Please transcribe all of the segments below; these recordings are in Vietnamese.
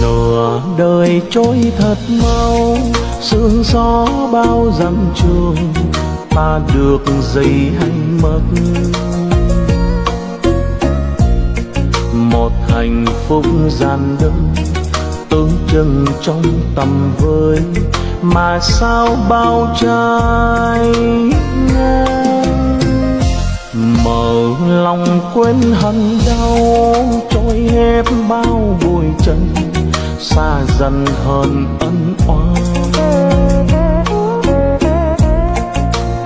nửa đời trôi thật mau sương gió bao dặm trường ta được dày hay mất một hạnh phúc gian đơn tương chừng trong tầm với mà sao bao trai mở lòng quên hận đau trôi hết bao bụi chân xa dần hơn ân oán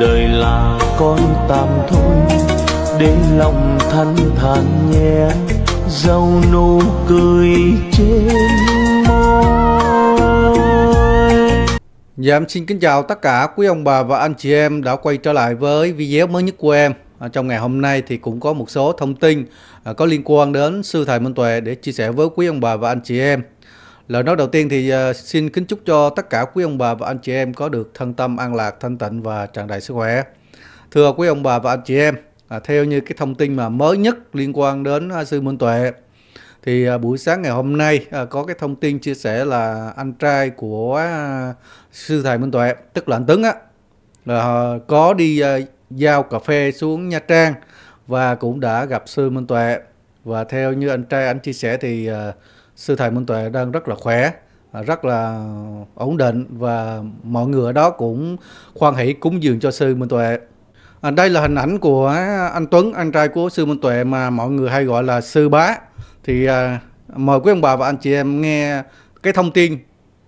đời là con tạm thôi để lòng thanh thản nhẹ dâu nụ cười trên môi Dạ em xin kính chào tất cả quý ông bà và anh chị em đã quay trở lại với video mới nhất của em Ờ, trong ngày hôm nay thì cũng có một số thông tin ờ, có liên quan đến sư thầy Minh Tuệ để chia sẻ với quý ông bà và anh chị em. Lời nói đầu tiên thì ờ, xin kính chúc cho tất cả quý ông bà và anh chị em có được thân tâm an lạc, thanh tịnh và tràn đầy sức khỏe. Thưa quý ông bà và anh chị em, à, theo như cái thông tin mà mới nhất liên quan đến à, sư Minh Tuệ thì à, buổi sáng ngày hôm nay có cái thông tin chia sẻ là anh trai của sư thầy Minh Tuệ tức là anh Tấn á là có đi giao cà phê xuống Nha Trang và cũng đã gặp sư Minh Tuệ và theo như anh trai anh chia sẻ thì uh, sư thầy Minh Tuệ đang rất là khỏe ờ, rất là ổn định và mọi người ở đó cũng khoan hỷ cúng dường cho sư Minh Tuệ. À, đây là hình ảnh của anh Tuấn, anh trai của sư Minh Tuệ mà mọi người hay gọi là sư bá. Thì à, mời quý ông bà và anh chị em nghe cái thông tin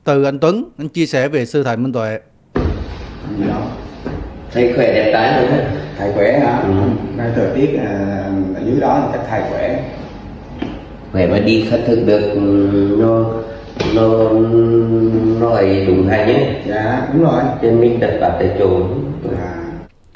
từ anh Tuấn anh chia sẻ về sư thầy Minh Tuệ. Dạ thầy khỏe đẹp trai luôn á thầy khỏe hả ừ. nơi thời tiết à, ở dưới đó thì chắc thầy khỏe khỏe mà đi khất thực được ừ, nó nó nó lại đúng hay nhé dạ đúng rồi Trên mình đặt tập tại chỗ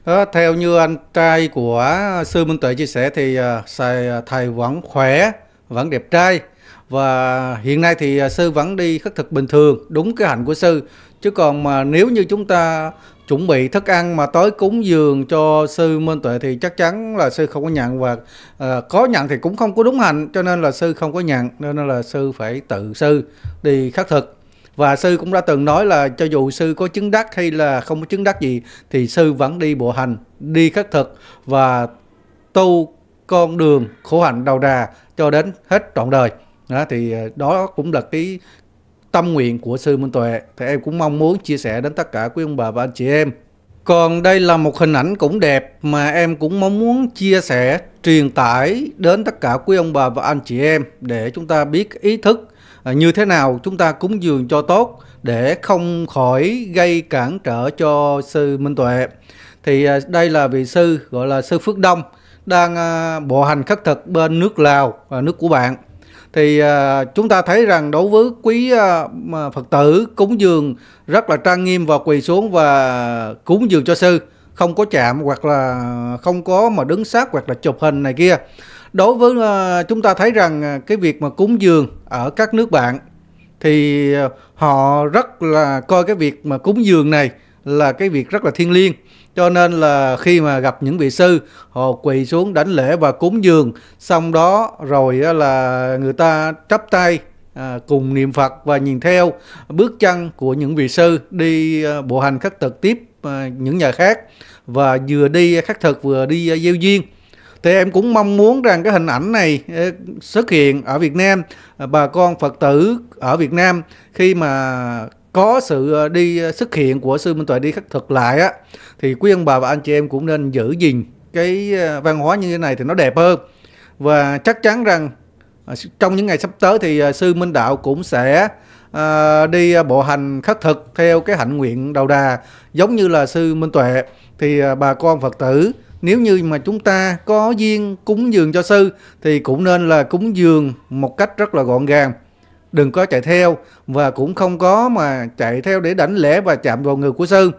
à. theo như anh trai của sư Minh Tuệ chia sẻ thì thầy, à, à, thầy vẫn khỏe, vẫn đẹp trai và hiện nay thì sư vẫn đi khất thực bình thường đúng cái hạnh của sư chứ còn mà nếu như chúng ta chuẩn bị thức ăn mà tới cúng dường cho sư Minh Tuệ thì chắc chắn là sư không có nhận và uh, có nhận thì cũng không có đúng hành cho nên là sư không có nhận nên là sư phải tự sư đi khắc thực và sư cũng đã từng nói là cho dù sư có chứng đắc hay là không có chứng đắc gì thì sư vẫn đi bộ hành đi khắc thực và tu con đường khổ hạnh đầu đà cho đến hết trọn đời đó thì ờ, đó cũng là cái tâm nguyện của sư Minh Tuệ thì em cũng mong muốn chia sẻ đến tất cả quý ông bà và anh chị em. Còn đây là một hình ảnh cũng đẹp mà em cũng mong muốn chia sẻ, truyền tải đến tất cả quý ông bà và anh chị em để chúng ta biết ý thức à, như thế nào chúng ta cúng dường cho tốt để không khỏi gây cản trở cho sư Minh Tuệ. Thì à, đây là vị sư gọi là sư Phước Đông đang à, bộ hành khắc thực bên nước Lào và nước của bạn thì à, chúng ta thấy rằng đối với quý à, phật tử cúng dường rất là trang nghiêm và quỳ xuống và cúng dường cho sư không có chạm hoặc là không có mà đứng sát hoặc là chụp hình này kia đối với à, chúng ta thấy rằng cái việc mà cúng dường ở các nước bạn thì họ rất là coi cái việc mà cúng dường này là cái việc rất là thiêng liêng cho nên là khi mà gặp những vị sư họ quỳ xuống đánh lễ và cúng dường xong đó rồi là người ta chắp tay à, cùng niệm Phật và nhìn theo bước chân của những vị sư đi à, bộ hành khắc thực tiếp à, những nhà khác và vừa đi khắc thực vừa đi gieo duyên thì em cũng mong muốn rằng cái hình ảnh này xuất hiện ở Việt Nam bà con Phật tử ở Việt Nam khi mà có sự ờ, đi ờ, xuất hiện của sư Minh Tuệ đi khắc thực lại á thì quý ông bà và anh chị em cũng nên giữ gìn cái ờ, văn hóa như thế này thì nó đẹp hơn và chắc chắn rằng trong những ngày sắp tới thì sư Minh Đạo cũng sẽ đi bộ hành khất thực theo cái hạnh nguyện đầu đà giống như là sư Minh Tuệ thì bà con Phật tử nếu như mà chúng ta có duyên cúng dường cho sư thì cũng nên là cúng dường một cách rất là gọn gàng đừng có chạy theo và cũng không có mà chạy theo để đánh lễ và chạm vào người của sư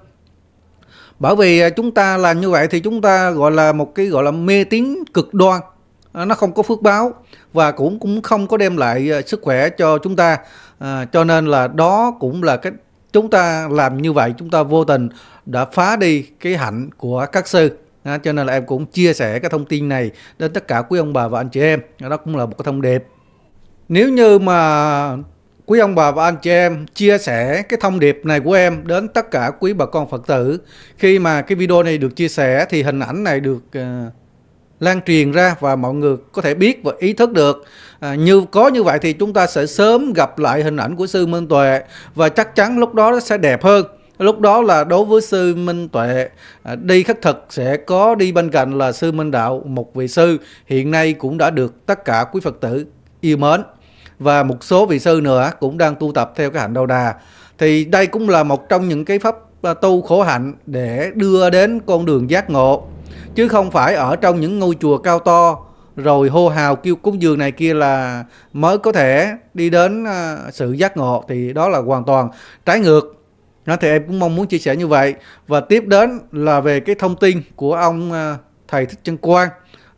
bởi vì à, chúng ta làm như vậy thì chúng ta gọi là một cái gọi là mê tín cực đoan à, nó không có phước báo và cũng cũng không có đem lại à, sức khỏe cho chúng ta à, cho nên là đó cũng là cái chúng ta làm như vậy chúng ta vô tình đã phá đi cái hạnh của các sư à, cho nên là em cũng chia sẻ cái thông tin này đến tất cả quý ông bà và anh chị em đó cũng là một cái thông điệp nếu như mà quý ông bà và anh chị em chia sẻ cái thông điệp này của em đến tất cả quý bà con Phật tử khi mà cái video này được chia sẻ thì hình ảnh này được ờ, lan truyền ra và mọi người có thể biết và ý thức được à, như có như vậy thì chúng ta sẽ sớm gặp lại hình ảnh của sư Minh Tuệ và chắc chắn lúc đó nó sẽ đẹp hơn lúc đó là đối với sư Minh Tuệ à, đi khất thực sẽ có đi bên cạnh là sư Minh Đạo một vị sư hiện nay cũng đã được tất cả quý Phật tử yêu mến và một số vị sư nữa cũng đang tu tập theo cái hạnh đầu đà thì đây cũng là một trong những cái pháp à, tu khổ hạnh để đưa đến con đường giác ngộ chứ không phải ở trong những ngôi chùa cao to rồi hô hào kêu cúng dường này kia là mới có thể đi đến à, sự giác ngộ thì đó là hoàn toàn trái ngược đó thì em cũng mong muốn chia sẻ như vậy và tiếp đến là về cái thông tin của ông à, thầy thích chân quang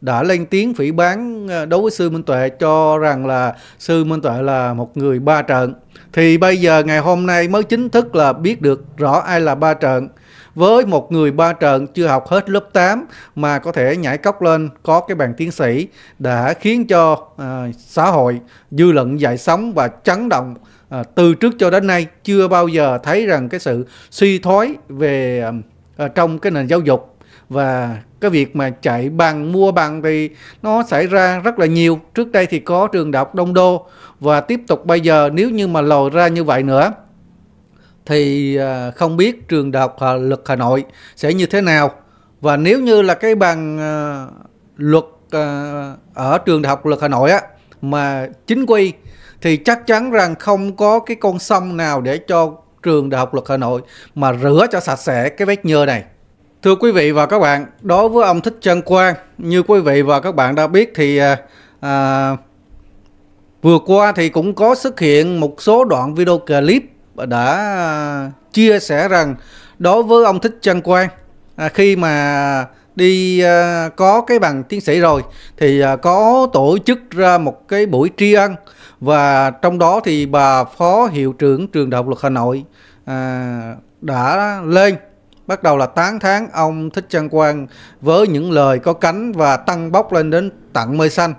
đã lên tiếng phỉ bán ờ, đối với sư Minh Tuệ cho rằng là sư Minh Tuệ là một người ba trận. Thì bây giờ ngày hôm nay mới chính thức là biết được rõ ai là ba trận. Với một người ba trận chưa học hết lớp 8 mà có thể nhảy cốc lên có cái bằng tiến sĩ đã khiến cho à, xã hội dư luận dậy sóng và chấn động à, từ trước cho đến nay chưa bao giờ thấy rằng cái sự suy thoái về à, trong cái nền giáo dục và cái việc mà chạy bằng mua bằng thì nó xảy ra rất là nhiều trước đây thì có trường đại học đông đô và tiếp tục bây giờ nếu như mà lòi ra như vậy nữa thì à, không biết trường đại học luật hà nội sẽ như thế nào và nếu như là cái bằng à, luật à, ở trường đại học luật hà nội á mà chính quy thì chắc chắn rằng không có cái con sông nào để cho trường đại học luật hà nội mà rửa cho sạch sẽ cái vết nhơ này Thưa quý vị và các bạn, đối với ông Thích Trân Quang, như quý vị và các bạn đã biết thì à, à, vừa qua thì cũng có xuất hiện một số đoạn video clip đã chia sẻ rằng đối với ông Thích Trân Quang à, khi mà đi à, có cái bằng tiến sĩ rồi thì à, có tổ chức ra một cái buổi tri ân và trong đó thì bà phó hiệu trưởng trường đại học luật Hà Nội à, đã lên bắt đầu là tán tháng ông Thích Trân Quang với những lời có cánh và tăng bốc lên đến tận mây xanh.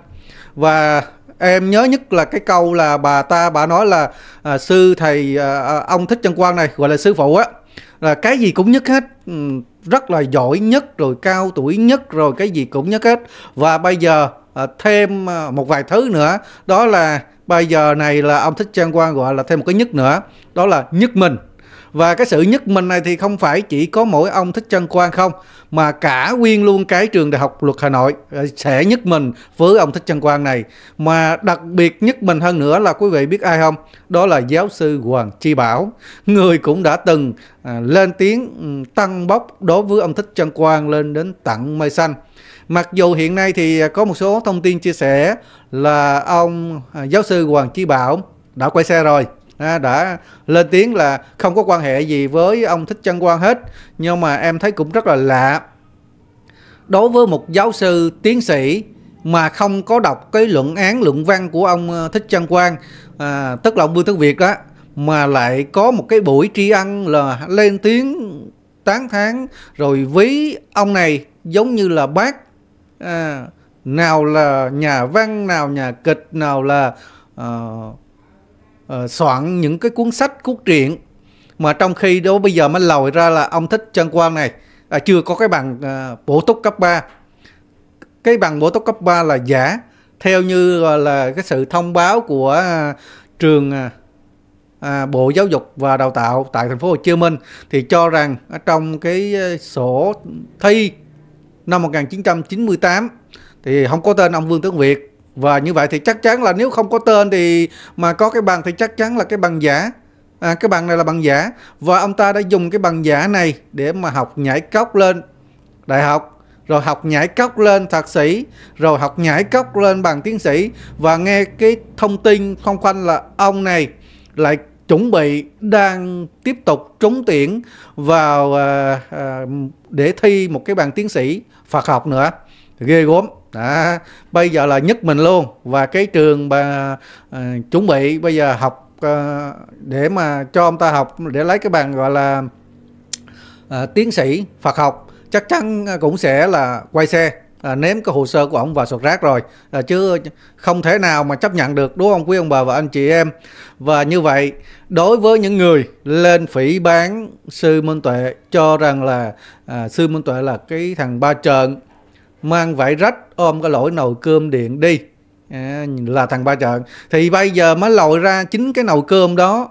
Và em nhớ nhất là cái câu là bà ta bà nói là à, sư thầy à, à ông Thích Trân Quang này gọi là sư phụ á là cái gì cũng nhất hết ừ, rất là giỏi nhất rồi cao tuổi nhất rồi cái gì cũng nhất hết và bây giờ à, thêm à, một vài thứ nữa đó là bây giờ này là ông Thích Trân Quang gọi là thêm một cái nhất nữa đó là nhất mình và cái sự nhất mình này thì không phải chỉ có mỗi ông thích trân quang không mà cả nguyên luôn cái trường đại học luật hà nội ờ, sẽ nhất mình với ông thích trân quang này mà đặc biệt nhất mình hơn nữa là quý vị biết ai không đó là giáo sư hoàng chi bảo người cũng đã từng ờ, lên tiếng ừ, tăng bốc đối với ông thích trân quang lên đến tặng mây xanh Mặc dù hiện nay thì có một số thông tin chia sẻ là ông ờ, giáo sư Hoàng Chi Bảo đã quay xe rồi À, đã lên tiếng là không có quan hệ gì với ông Thích Trân Quang hết nhưng mà em thấy cũng rất là lạ đối với một giáo sư tiến sĩ mà không có đọc cái luận án luận văn của ông ờ, Thích Trân Quang à, tức là ông Vương Tấn Việt đó mà lại có một cái buổi tri ân là lên tiếng tán thán rồi ví ông này giống như là bác à, nào là nhà văn nào nhà kịch nào là uh, Ờ, soạn những cái cuốn sách cuốn truyện mà trong khi đó bây giờ mới lòi ra là ông thích chân Quang này à, chưa có cái bằng uh, bổ túc cấp 3 cái bằng bổ túc cấp 3 là giả theo như ờ, là, cái sự thông báo của uh, trường uh, à, Bộ Giáo dục và Đào tạo tại thành phố Hồ Chí Minh thì cho rằng ở trong cái sổ thi năm 1998 thì không có tên ông Vương Tướng Việt và như vậy thì chắc chắn là nếu không có tên thì mà có cái bằng thì chắc chắn là cái bằng giả à, cái bằng này là bằng giả và ông ta đã dùng cái bằng giả này để mà học nhảy cốc lên đại học rồi học nhảy cốc lên thạc sĩ rồi học nhảy cốc lên bằng tiến sĩ và nghe cái thông tin không quanh là ông này lại chuẩn bị đang tiếp tục trúng tuyển vào à, à, để thi một cái bằng tiến sĩ Phật học nữa ghê gốm đó. bây giờ là nhất mình luôn và cái trường bà uh, chuẩn bị bây giờ học uh, để mà cho ông ta học để lấy cái bằng gọi là uh, tiến sĩ Phật học chắc chắn cũng sẽ là quay xe à, ném cái hồ sơ của ông vào sọt rác rồi à, chứ không thể nào mà chấp nhận được đúng không quý ông bà và anh chị em và như vậy đối với những người lên phỉ bán sư minh tuệ cho rằng là à, sư minh tuệ là cái thằng ba trận mang vải rách ôm cái lỗi nồi cơm điện đi à, là thằng ba trợn thì bây giờ mới lội ra chính cái nồi cơm đó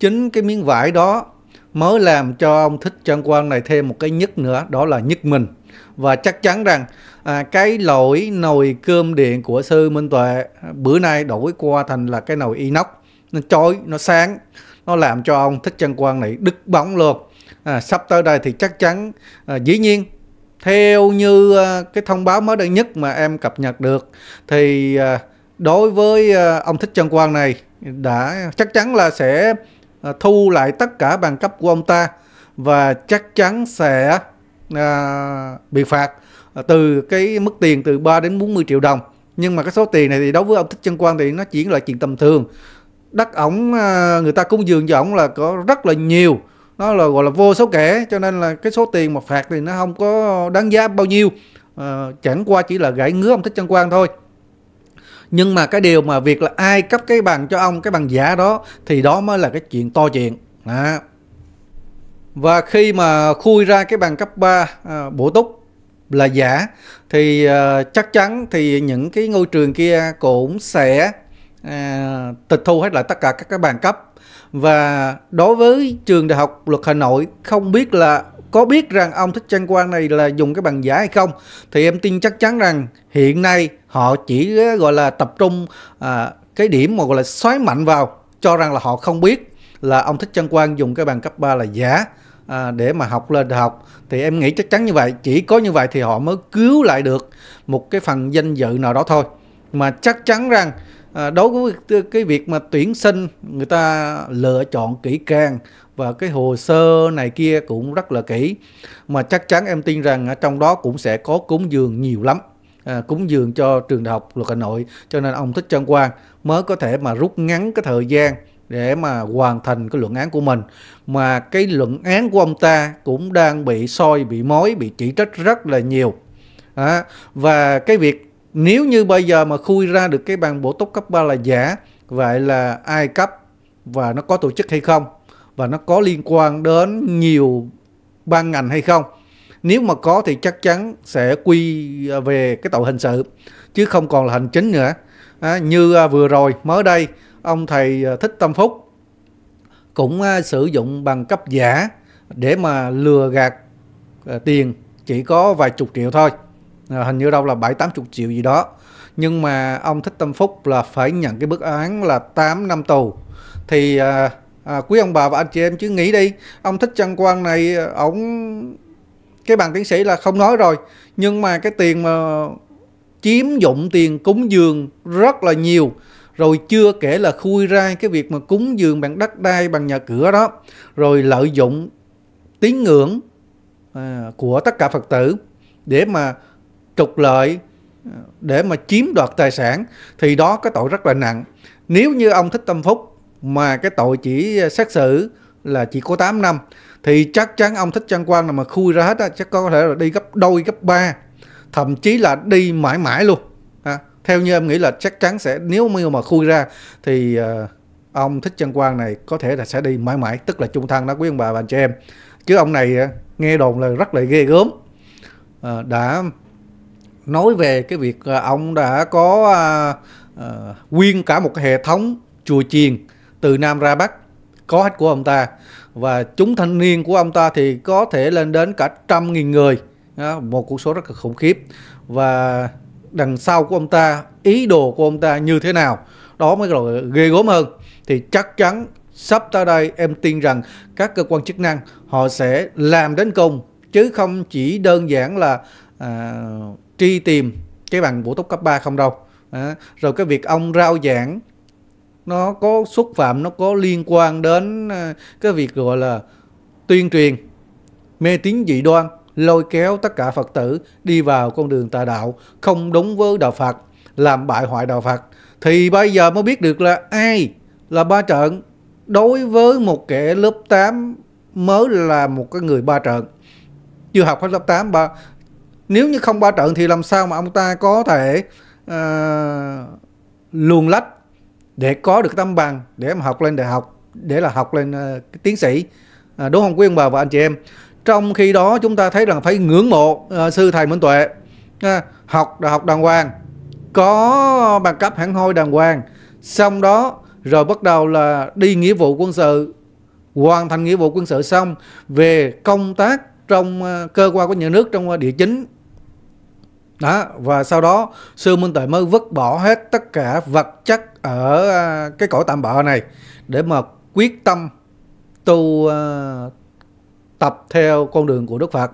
chính cái miếng vải đó mới làm cho ông thích trân quan này thêm một cái nhất nữa đó là nhất mình và chắc chắn rằng à, cái lỗi nồi cơm điện của sư minh tuệ à, bữa nay đổi qua thành là cái nồi inox nó chói nó sáng nó làm cho ông thích trân quan này đứt bóng luôn à, sắp tới đây thì chắc chắn à, dĩ nhiên theo như ờ, cái thông báo mới đây nhất mà em cập nhật được thì ờ, đối với ờ, ông Thích Trân Quang này đã chắc chắn là sẽ thu lại tất cả bằng cấp của ông ta và chắc chắn sẽ bị phạt từ cái mức tiền từ 3 đến 40 triệu đồng nhưng mà cái số tiền này thì đối với ông Thích Trân Quang thì nó chỉ là chuyện tầm thường đất ổng người ta cúng dường cho ổng là có rất là nhiều nó là gọi là vô số kẻ cho nên là cái số tiền mà phạt thì nó không có đáng giá bao nhiêu à, chẳng qua chỉ là gãy ngứa ông thích chân quan thôi nhưng mà cái điều mà việc là ai cấp cái bằng cho ông cái bằng giả đó thì đó mới là cái chuyện to chuyện à. và khi mà khui ra cái bằng cấp 3 à, ờ, bổ túc là giả thì à, chắc chắn thì những cái ngôi trường kia cũng sẽ à, tịch thu hết lại tất cả các cái bằng cấp và đối với trường đại học luật Hà Nội không biết là có biết rằng ông Thích Trang Quang này là dùng cái bằng giả hay không thì em tin chắc chắn rằng hiện nay họ chỉ ờ, gọi là tập trung à, cái điểm mà gọi là xoáy mạnh vào cho rằng là họ không biết là ông Thích Trang Quang dùng cái bằng cấp 3 là giả à, để mà học lên đại học thì em nghĩ chắc chắn như vậy chỉ có như vậy thì họ mới cứu lại được một cái phần danh dự nào đó thôi mà chắc chắn rằng à, đối với cái việc mà tuyển sinh người ta lựa chọn kỹ càng và cái hồ sơ này kia cũng rất là kỹ mà chắc chắn em tin rằng trong đó cũng sẽ có cúng dường nhiều lắm à, cúng dường cho trường đại học luật hà nội cho nên ông thích trân quang mới có thể mà rút ngắn cái thời gian để mà hoàn thành cái luận án của mình mà cái luận án của ông ta cũng đang bị soi bị mối bị chỉ trích rất là nhiều à, và cái việc nếu như bây giờ mà khui ra được cái bằng bổ túc cấp 3 là giả vậy là ai cấp và nó có tổ chức hay không và nó có liên quan đến nhiều ban ngành hay không nếu mà có thì chắc chắn sẽ quy về cái tội hình sự chứ không còn là hành chính nữa à, như à, vừa rồi mới đây ông thầy à, thích tâm phúc cũng à, sử dụng bằng cấp giả để mà lừa gạt tiền chỉ có vài chục triệu thôi À, hình như đâu là bảy tám chục triệu gì đó nhưng mà ông thích tâm phúc là phải nhận cái bức án là 8 năm tù thì à, à, quý ông bà và anh chị em chứ nghĩ đi ông thích trăng quang này ổng cái bằng tiến sĩ là không nói rồi nhưng mà cái tiền mà chiếm dụng tiền cúng dường rất là nhiều rồi chưa kể là khui ra cái việc mà cúng dường bằng đất đai bằng nhà cửa đó rồi lợi dụng tín ngưỡng à, của tất cả phật tử để mà trục lợi ờ, để mà chiếm đoạt tài sản thì đó cái tội rất là nặng. Nếu như ông Thích Tâm Phúc mà cái tội chỉ ờ, xét xử là chỉ có 8 năm thì chắc chắn ông Thích Trang Quang là mà khui ra hết á, chắc có thể là đi gấp đôi gấp ba thậm chí là đi mãi mãi luôn. À, theo như em nghĩ là chắc chắn sẽ nếu mà khui ra thì uh, ông Thích Trang Quang này có thể là sẽ đi mãi mãi tức là trung thân đó quý ông bà và anh chị em chứ ông này nghe đồn là rất là ghê gớm à, đã nói về cái việc à, ông đã có à, à, nguyên cả một hệ thống chùa chiền từ Nam ra Bắc có hết của ông ta và chúng thanh niên của ông ta thì có thể lên đến cả trăm nghìn người đó, một cuộc số rất là khủng khiếp và đằng sau của ông ta ý đồ của ông ta như thế nào đó mới rồi ghê gớm hơn thì chắc chắn sắp tới đây em tin rằng các cơ quan chức năng họ sẽ làm đến cùng chứ không chỉ đơn giản là à, truy tìm cái bằng bổ túc cấp 3 không đâu à, rồi cái việc ông rao giảng nó có xúc phạm nó có liên quan đến ờ, cái việc gọi là tuyên truyền mê tín dị đoan lôi kéo tất cả phật tử đi vào con đường tà đạo không đúng với đạo phật làm bại hoại đạo phật thì bây giờ mới biết được là ai là ba trận đối với một kẻ lớp 8 mới là một cái người ba trận chưa học hết lớp 8 ba nếu như không ba trận thì làm sao mà ông ta có thể uh, luồn lách để có được tấm bằng để mà học lên đại học để là học lên uh, tiến sĩ uh, ờ, đúng không quý ông bà và anh chị em trong khi đó chúng ta thấy rằng phải ngưỡng mộ uh, sư thầy Minh Tuệ uh, học đại học đàng hoàng có bằng cấp hẳn hoi đàng hoàng xong đó rồi bắt đầu là đi nghĩa vụ quân sự hoàn thành nghĩa vụ quân sự xong về công tác trong cơ quan của nhà nước trong địa chính đó và sau đó sư minh tuệ mới vứt bỏ hết tất cả vật chất ở à, cái cõi tạm bợ này để mà quyết tâm tu uh, tập theo con đường của đức phật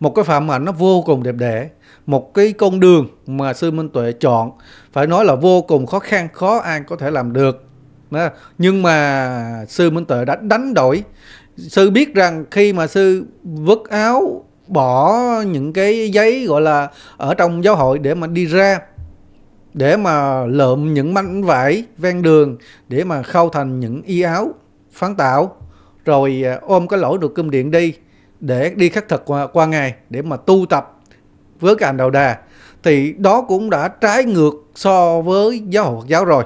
một cái phạm hạnh nó vô cùng đẹp đẽ một cái con đường mà sư minh tuệ chọn phải nói là vô cùng khó khăn khó ai có thể làm được đó. nhưng mà sư minh tuệ đã đánh đổi sư biết rằng khi mà sư vứt áo bỏ những cái giấy gọi là ở trong giáo hội để mà đi ra để mà lượm những mảnh vải ven đường để mà khâu thành những y áo phán tạo rồi à, ôm cái lỗ được cơm điện đi để đi khắc thực qua, qua ngày để mà tu tập với cái anh đầu đà thì đó cũng đã trái ngược so với giáo hội Phật giáo rồi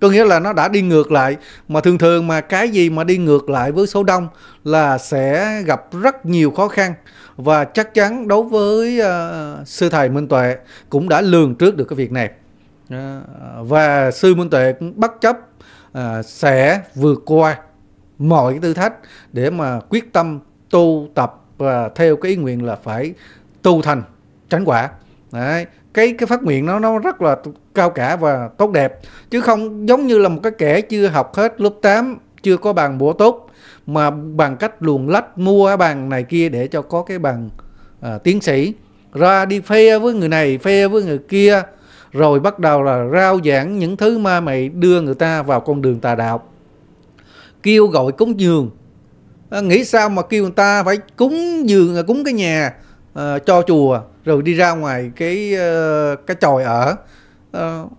có nghĩa là nó đã đi ngược lại mà thường thường mà cái gì mà đi ngược lại với số đông là sẽ gặp rất nhiều khó khăn và chắc chắn đối với uh, sư thầy Minh Tuệ cũng đã lường trước được cái việc này ờ, và sư Minh Tuệ cũng bất chấp uh, sẽ vượt qua mọi cái thử thách để mà quyết tâm tu tập và theo cái ý nguyện là phải tu thành tránh quả Đấy, cái cái phát nguyện nó nó rất là cao cả và tốt đẹp chứ không giống như là một cái kẻ chưa học hết lớp 8 chưa có bàn bố tốt mà bằng cách luồn lách mua bàn này kia để cho có cái bàn à, tiến sĩ ra đi phe với người này phe với người kia rồi bắt đầu là rao giảng những thứ mà mày đưa người ta vào con đường tà đạo kêu gọi cúng dường à, nghĩ sao mà kêu người ta phải cúng dường à, cúng cái nhà à, cho chùa rồi đi ra ngoài cái uh, cái chòi ở uh,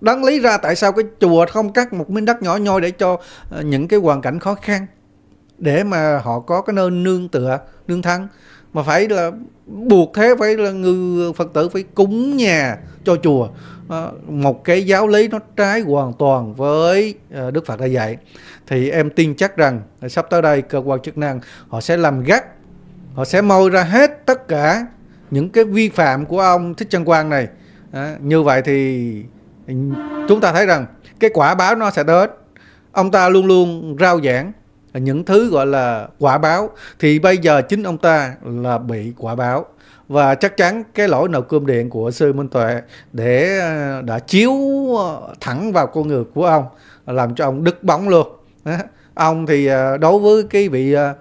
đáng lý ra tại sao cái chùa không cắt một miếng đất nhỏ nhoi để cho ờ, những cái hoàn cảnh khó khăn để mà họ có cái nơi nương tựa nương thân mà phải là buộc thế phải là người phật tử phải cúng nhà cho chùa ờ, một cái giáo lý nó trái hoàn toàn với ờ, đức phật đã dạy thì em tin chắc rằng sắp tới đây cơ quan chức năng họ sẽ làm gắt họ sẽ môi ra hết tất cả những cái vi phạm của ông thích trân quang này như vậy thì chúng ta thấy rằng cái quả báo nó sẽ đến ông ta luôn luôn rao giảng những thứ gọi là quả báo thì bây giờ chính ông ta là bị quả báo và chắc chắn cái lỗi nộp cơm điện của sư minh tuệ để ờ, đã chiếu thẳng vào con người của ông làm cho ông đứt bóng luôn ông thì ờ, đối với cái vị ờ,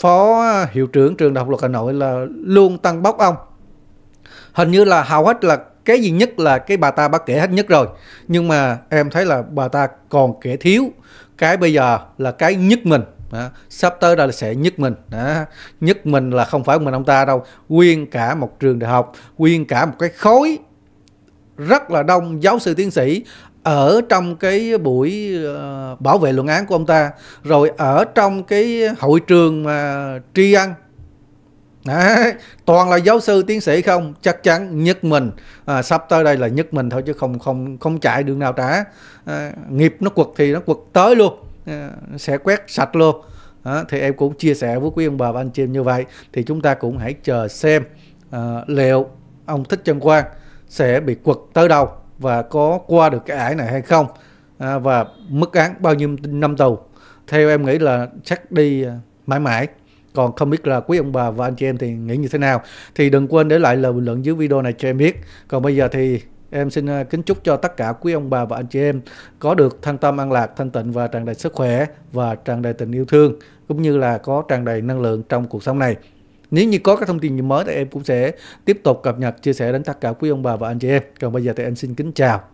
phó hiệu trưởng trường đại học luật hà nội là luôn tăng bốc ông hình như là hầu hết là cái gì nhất là cái bà ta bắt kể hết nhất rồi nhưng mà em thấy là bà ta còn kể thiếu cái bây giờ là cái nhất mình đó. sắp tới đây là sẽ nhất mình đó. nhất mình là không phải mình ông ta đâu quyên cả một trường đại học quyên cả một cái khối rất là đông giáo sư tiến sĩ ở trong cái buổi ờ, bảo vệ luận án của ông ta rồi ở trong cái hội trường mà tri ăn Đấy, toàn là giáo sư tiến sĩ không chắc chắn nhất mình à, sắp tới đây là nhất mình thôi chứ không không không chạy đường nào cả à, nghiệp nó quật thì nó quật tới luôn à, sẽ quét sạch luôn à, thì em cũng chia sẻ với quý ông bà và anh chị em như vậy thì chúng ta cũng hãy chờ xem à, liệu ông thích chân quang sẽ bị quật tới đâu và có qua được cái ải này hay không à, và mức án bao nhiêu năm tù theo em nghĩ là chắc đi à, mãi mãi còn không biết là quý ông bà và anh chị em thì nghĩ như thế nào thì đừng quên để lại lời bình luận dưới video này cho em biết còn bây giờ thì em xin à, kính chúc cho tất cả quý ông bà và anh chị em có được thanh tâm an lạc thanh tịnh và tràn đầy sức khỏe và tràn đầy tình yêu thương cũng như là có tràn đầy năng lượng trong cuộc sống này nếu như có các thông tin gì mới thì em cũng sẽ tiếp tục cập nhật chia sẻ đến tất cả quý ông bà và anh chị em còn bây giờ thì em xin kính chào